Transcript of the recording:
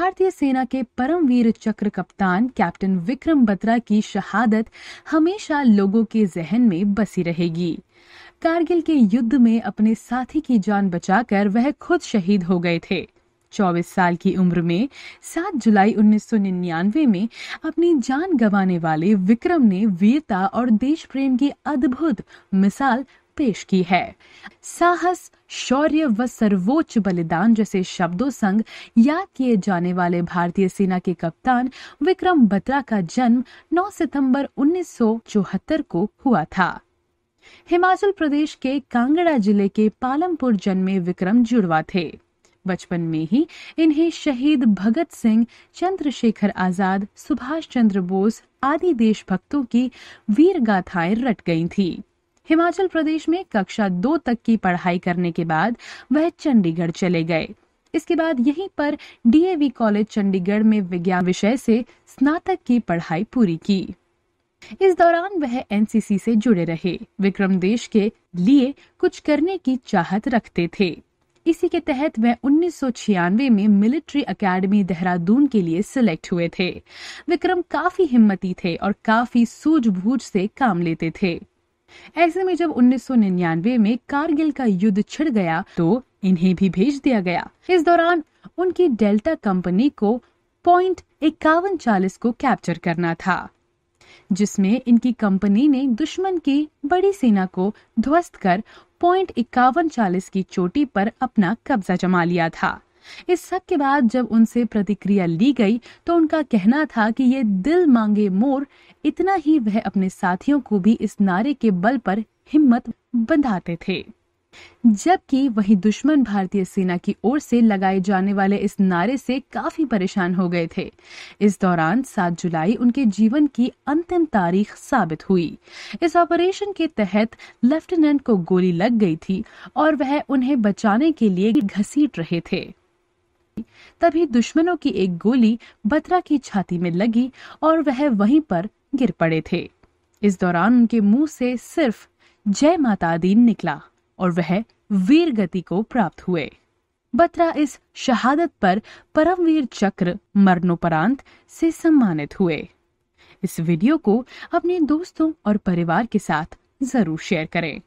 भारतीय सेना के परमवीर चक्र कप्तान कैप्टन विक्रम बत्रा की शहादत हमेशा लोगों के जहन में बसी रहेगी कारगिल के युद्ध में अपने साथी की जान बचाकर वह खुद शहीद हो गए थे 24 साल की उम्र में 7 जुलाई 1999 में अपनी जान गंवाने वाले विक्रम ने वीरता और देश प्रेम की अद्भुत मिसाल पेश की है साहस शौर्य व सर्वोच्च बलिदान जैसे शब्दों संग याद किए जाने वाले भारतीय सेना के कप्तान विक्रम बत्रा का जन्म 9 सितंबर 1974 को हुआ था हिमाचल प्रदेश के कांगड़ा जिले के पालमपुर जन्मे विक्रम जुड़वा थे बचपन में ही इन्हें शहीद भगत सिंह चंद्रशेखर आजाद सुभाष चंद्र बोस आदि देशभक्तों की वीर गाथाएं रट गई थीं। हिमाचल प्रदेश में कक्षा दो तक की पढ़ाई करने के बाद वह चंडीगढ़ चले गए इसके बाद यहीं पर डीएवी कॉलेज चंडीगढ़ में विज्ञान विषय से स्नातक की पढ़ाई पूरी की इस दौरान वह एनसीसी से जुड़े रहे विक्रम देश के लिए कुछ करने की चाहत रखते थे इसी के तहत वह उन्नीस में मिलिट्री एकेडमी देहरादून के लिए सिलेक्ट हुए थे विक्रम काफी हिम्मती थे और काफी सूझबूझ से काम लेते थे ऐसे में जब 1999 में कारगिल का युद्ध छिड़ गया तो इन्हें भी भेज दिया गया इस दौरान उनकी डेल्टा कंपनी को पॉइंट इक्यावन चालीस को कैप्चर करना था जिसमें इनकी कंपनी ने दुश्मन की बड़ी सेना को ध्वस्त कर पॉइंट इक्यावन चालीस की चोटी पर अपना कब्जा जमा लिया था इस सब के बाद जब उनसे प्रतिक्रिया ली गई तो उनका कहना था कि ये दिल मांगे मोर इतना ही वह अपने साथियों को भी इस नारे के बल पर हिम्मत बंधाते थे जबकि वही दुश्मन भारतीय सेना की ओर से लगाए जाने वाले इस नारे से काफी परेशान हो गए थे इस दौरान 7 जुलाई उनके जीवन की अंतिम तारीख साबित हुई इस ऑपरेशन के तहत लेफ्टिनेंट को गोली लग गई थी और वह उन्हें बचाने के लिए घसीट रहे थे तभी दुश्मनों की एक गोली बत्रा की छाती में लगी और वह वहीं पर गिर पड़े थे इस दौरान उनके मुंह से सिर्फ जय माता दीन निकला और वह वीर गति को प्राप्त हुए बत्रा इस शहादत पर परमवीर चक्र मरणोपरांत से सम्मानित हुए इस वीडियो को अपने दोस्तों और परिवार के साथ जरूर शेयर करें